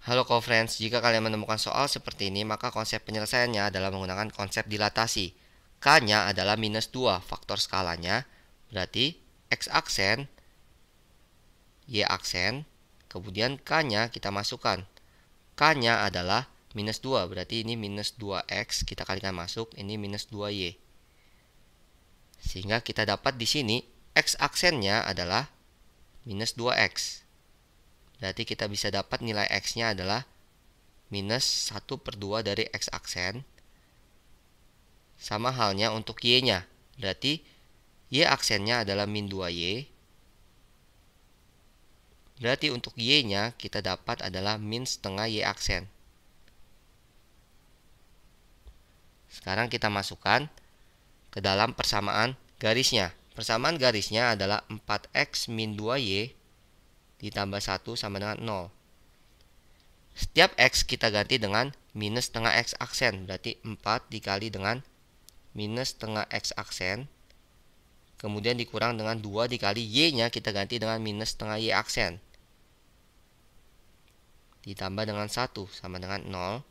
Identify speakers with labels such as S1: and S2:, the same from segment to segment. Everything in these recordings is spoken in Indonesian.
S1: Halo co-friends, jika kalian menemukan soal seperti ini, maka konsep penyelesaiannya adalah menggunakan konsep dilatasi. K-nya adalah minus dua faktor skalanya, berarti X aksen, Y aksen, kemudian K-nya kita masukkan. K-nya adalah minus dua, berarti ini minus dua x kita kalikan masuk, ini minus dua y Sehingga kita dapat di sini, X aksennya adalah minus dua x Berarti kita bisa dapat nilai X-nya adalah minus 1 per 2 dari X aksen. Sama halnya untuk Y-nya. Berarti Y aksennya adalah min 2Y. Berarti untuk Y-nya kita dapat adalah min setengah Y aksen. Sekarang kita masukkan ke dalam persamaan garisnya. Persamaan garisnya adalah 4X min 2Y ditambah 1 sama dengan 0. Setiap X kita ganti dengan minus setengah X aksen. Berarti 4 dikali dengan minus setengah X aksen. Kemudian dikurang dengan 2 dikali Y-nya kita ganti dengan minus setengah Y aksen. Ditambah dengan 1 sama dengan 0.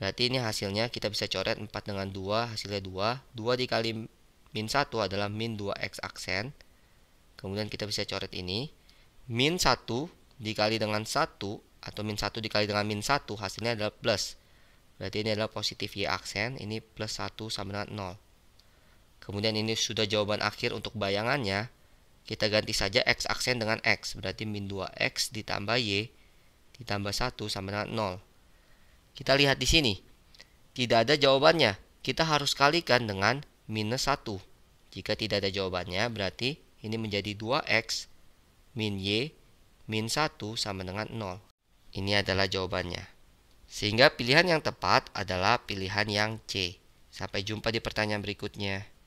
S1: Berarti ini hasilnya kita bisa coret 4 dengan 2 hasilnya 2. 2 dikali min 1 adalah min 2x aksen. Kemudian kita bisa coret ini min 1 dikali dengan 1 atau min 1 dikali dengan min 1 hasilnya adalah plus. Berarti ini adalah positif Y aksen, ini plus 1 sama dengan 0. Kemudian ini sudah jawaban akhir untuk bayangannya. Kita ganti saja X aksen dengan X, berarti min 2X ditambah Y ditambah 1 sama dengan 0. Kita lihat di sini, tidak ada jawabannya. Kita harus kalikan dengan minus 1. Jika tidak ada jawabannya, berarti ini menjadi 2X min Y, min 1 sama dengan 0. Ini adalah jawabannya. Sehingga pilihan yang tepat adalah pilihan yang C. Sampai jumpa di pertanyaan berikutnya.